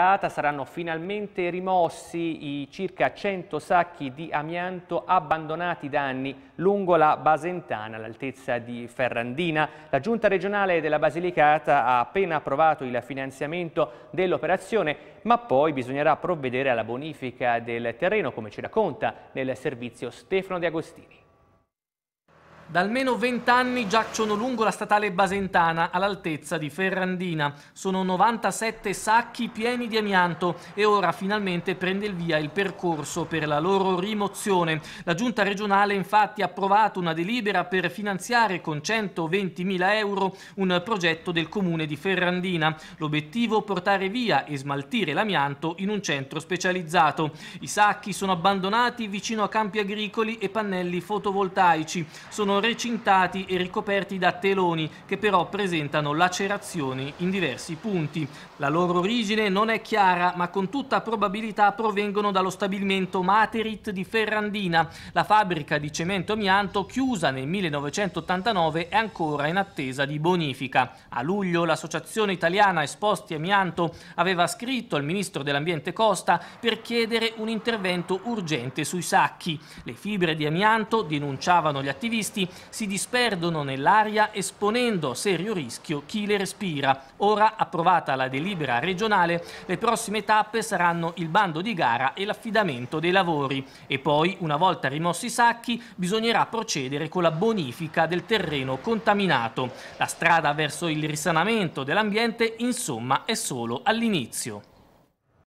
Saranno finalmente rimossi i circa 100 sacchi di amianto abbandonati da anni lungo la Basentana, all'altezza di Ferrandina. La Giunta regionale della Basilicata ha appena approvato il finanziamento dell'operazione, ma poi bisognerà provvedere alla bonifica del terreno, come ci racconta nel servizio Stefano De Agostini. Da almeno 20 anni giacciono lungo la statale Basentana all'altezza di Ferrandina. Sono 97 sacchi pieni di amianto e ora finalmente prende il via il percorso per la loro rimozione. La giunta regionale infatti ha approvato una delibera per finanziare con 120.000 euro un progetto del comune di Ferrandina. L'obiettivo è portare via e smaltire l'amianto in un centro specializzato. I sacchi sono abbandonati vicino a campi agricoli e pannelli fotovoltaici. Sono recintati e ricoperti da teloni che però presentano lacerazioni in diversi punti. La loro origine non è chiara, ma con tutta probabilità provengono dallo stabilimento Materit di Ferrandina. La fabbrica di cemento amianto, chiusa nel 1989, è ancora in attesa di bonifica. A luglio l'Associazione Italiana Esposti Amianto aveva scritto al ministro dell'Ambiente Costa per chiedere un intervento urgente sui sacchi. Le fibre di amianto, denunciavano gli attivisti, si disperdono nell'aria esponendo a serio rischio chi le respira. Ora approvata la delibera regionale, le prossime tappe saranno il bando di gara e l'affidamento dei lavori e poi, una volta rimossi i sacchi, bisognerà procedere con la bonifica del terreno contaminato. La strada verso il risanamento dell'ambiente, insomma, è solo all'inizio.